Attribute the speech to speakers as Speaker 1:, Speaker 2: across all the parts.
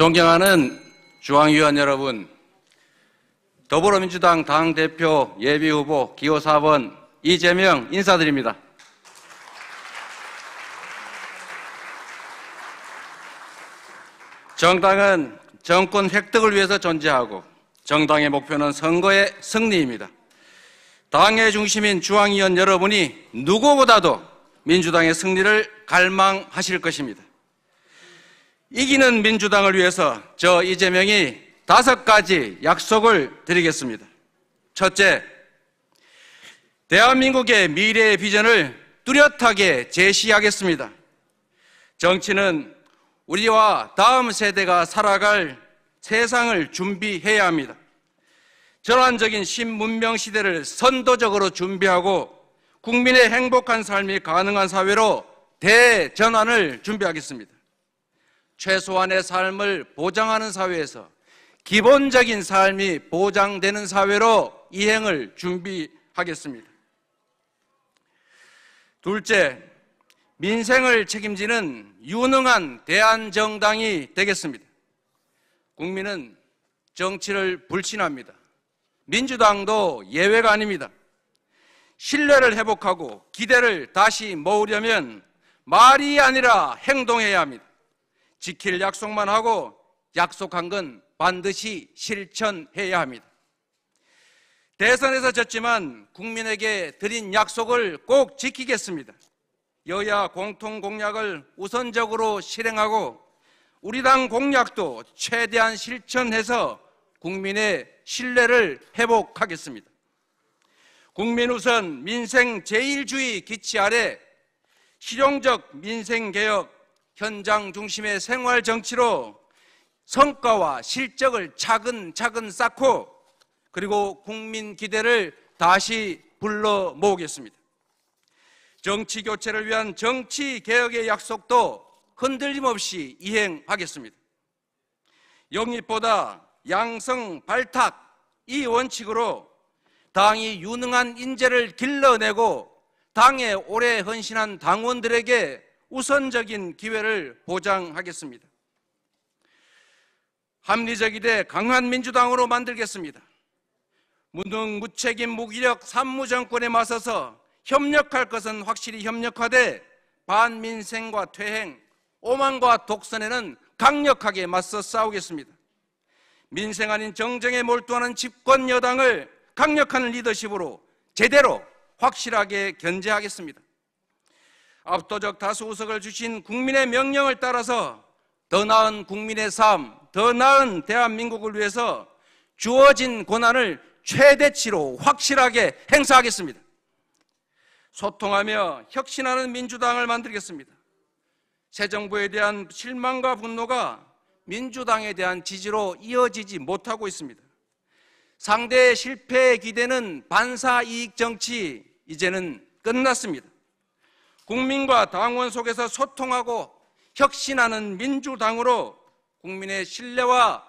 Speaker 1: 존경하는 중앙위원 여러분, 더불어민주당 당대표 예비후보 기호 4번 이재명 인사드립니다. 정당은 정권 획득을 위해서 존재하고 정당의 목표는 선거의 승리입니다. 당의 중심인 중앙위원 여러분이 누구보다도 민주당의 승리를 갈망하실 것입니다. 이기는 민주당을 위해서 저 이재명이 다섯 가지 약속을 드리겠습니다. 첫째, 대한민국의 미래의 비전을 뚜렷하게 제시하겠습니다. 정치는 우리와 다음 세대가 살아갈 세상을 준비해야 합니다. 전환적인 신문명 시대를 선도적으로 준비하고 국민의 행복한 삶이 가능한 사회로 대전환을 준비하겠습니다. 최소한의 삶을 보장하는 사회에서 기본적인 삶이 보장되는 사회로 이행을 준비하겠습니다. 둘째, 민생을 책임지는 유능한 대한정당이 되겠습니다. 국민은 정치를 불신합니다. 민주당도 예외가 아닙니다. 신뢰를 회복하고 기대를 다시 모으려면 말이 아니라 행동해야 합니다. 지킬 약속만 하고 약속한 건 반드시 실천해야 합니다. 대선에서 졌지만 국민에게 드린 약속을 꼭 지키겠습니다. 여야 공통 공약을 우선적으로 실행하고 우리 당 공약도 최대한 실천해서 국민의 신뢰를 회복하겠습니다. 국민 우선 민생 제일주의 기치 아래 실용적 민생 개혁 현장 중심의 생활 정치로 성과와 실적을 차근차근 쌓고 그리고 국민 기대를 다시 불러 모으겠습니다. 정치 교체를 위한 정치 개혁의 약속도 흔들림 없이 이행하겠습니다. 영입보다 양성 발탁 이 원칙으로 당이 유능한 인재를 길러내고 당에 오래 헌신한 당원들에게 우선적인 기회를 보장하겠습니다. 합리적이되 강한 민주당으로 만들겠습니다. 무능, 무책임, 무기력 산무정권에 맞서서 협력할 것은 확실히 협력하되 반민생과 퇴행, 오만과 독선에는 강력하게 맞서 싸우겠습니다. 민생 아닌 정쟁에 몰두하는 집권 여당을 강력한 리더십으로 제대로 확실하게 견제하겠습니다. 압도적 다수 우석을 주신 국민의 명령을 따라서 더 나은 국민의 삶, 더 나은 대한민국을 위해서 주어진 권한을 최대치로 확실하게 행사하겠습니다. 소통하며 혁신하는 민주당을 만들겠습니다. 새 정부에 대한 실망과 분노가 민주당에 대한 지지로 이어지지 못하고 있습니다. 상대의 실패에 기대는 반사 이익 정치 이제는 끝났습니다. 국민과 당원 속에서 소통하고 혁신하는 민주당으로 국민의 신뢰와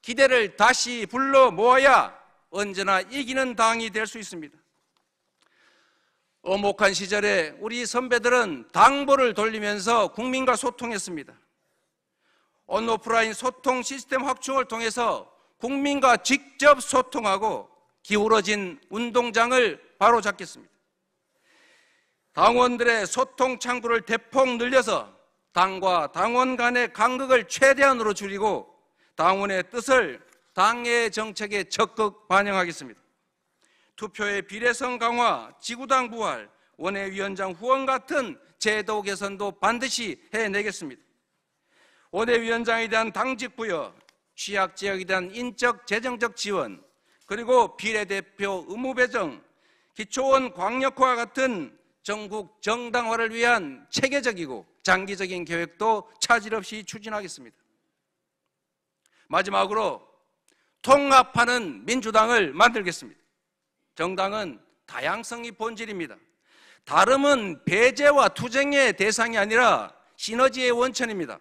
Speaker 1: 기대를 다시 불러 모아야 언제나 이기는 당이 될 수 있습니다. 어목한 시절에 우리 선배들은 당보를 돌리면서 국민과 소통했습니다. 온오프라인 소통 시스템 확충을 통해서 국민과 직접 소통하고 기울어진 운동장을 바로잡겠습니다. 당원들의 소통 창구를 대폭 늘려서 당과 당원 간의 간극을 최대한으로 줄이고 당원의 뜻을 당의 정책에 적극 반영하겠습니다. 투표의 비례성 강화, 지구당 부활, 원외위원장 후원 같은 제도 개선도 반드시 해내겠습니다. 원외위원장에 대한 당직 부여, 취약 지역에 대한 인적 재정적 지원, 그리고 비례대표 의무 배정, 기초원 광역화 같은 전국 정당화를 위한 체계적이고 장기적인 계획도 차질 없이 추진하겠습니다. 마지막으로 통합하는 민주당을 만들겠습니다. 정당은 다양성이 본질입니다. 다름은 배제와 투쟁의 대상이 아니라 시너지의 원천입니다.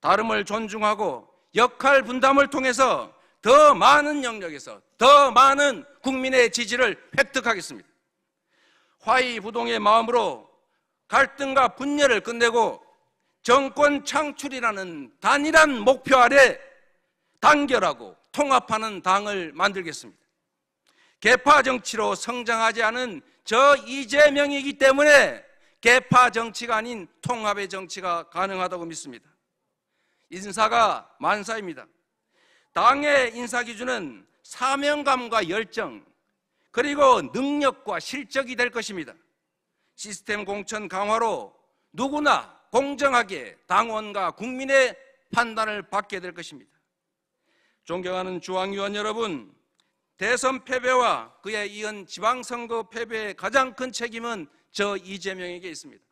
Speaker 1: 다름을 존중하고 역할 분담을 통해서 더 많은 영역에서 더 많은 국민의 지지를 획득하겠습니다. 화이부동의 마음으로 갈등과 분열을 끝내고 정권 창출이라는 단일한 목표 아래 단결하고 통합하는 당을 만들겠습니다. 개파 정치로 성장하지 않은 저 이재명이기 때문에 개파 정치가 아닌 통합의 정치가 가능하다고 믿습니다. 인사가 만사입니다. 당의 인사 기준은 사명감과 열정, 그리고 능력과 실적이 될 것입니다. 시스템 공천 강화로 누구나 공정하게 당원과 국민의 판단을 받게 될 것입니다. 존경하는 주앙위원 여러분, 대선 패배와 그에 이은 지방선거 패배의 가장 큰 책임은 저 이재명에게 있습니다.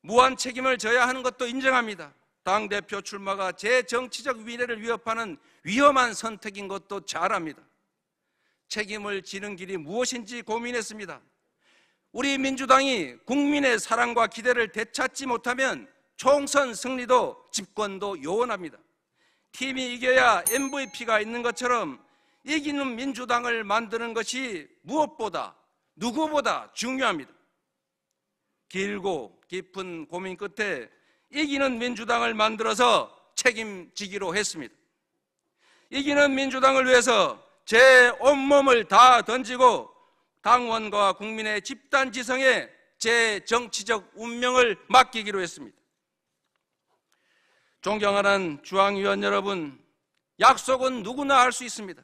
Speaker 1: 무한 책임을 져야 하는 것도 인정합니다. 당대표 출마가 제 정치적 미래를 위협하는 위험한 선택인 것도 잘 압니다. 책임을 지는 길이 무엇인지 고민했습니다. 우리 민주당이 국민의 사랑과 기대를 되찾지 못하면 총선 승리도 집권도 요원합니다. 팀이 이겨야 MVP가 있는 것처럼 이기는 민주당을 만드는 것이 무엇보다 누구보다 중요합니다. 길고 깊은 고민 끝에 이기는 민주당을 만들어서 책임지기로 했습니다. 이기는 민주당을 위해서 제 온몸을 다 던지고 당원과 국민의 집단 지성에 제 정치적 운명을 맡기기로 했습니다. 존경하는 중앙위원 여러분, 약속은 누구나 할 수 있습니다.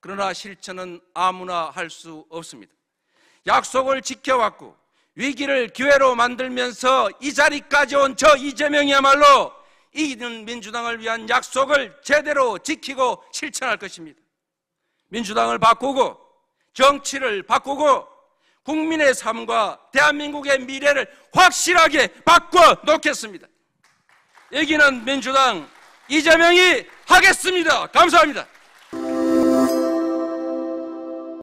Speaker 1: 그러나 실천은 아무나 할 수 없습니다. 약속을 지켜왔고 위기를 기회로 만들면서 이 자리까지 온 저 이재명이야말로 이기는 민주당을 위한 약속을 제대로 지키고 실천할 것입니다. 민주당을 바꾸고 정치를 바꾸고 국민의 삶과 대한민국의 미래를 확실하게 바꿔 놓겠습니다. 여기는 민주당 이재명이 하겠습니다. 감사합니다.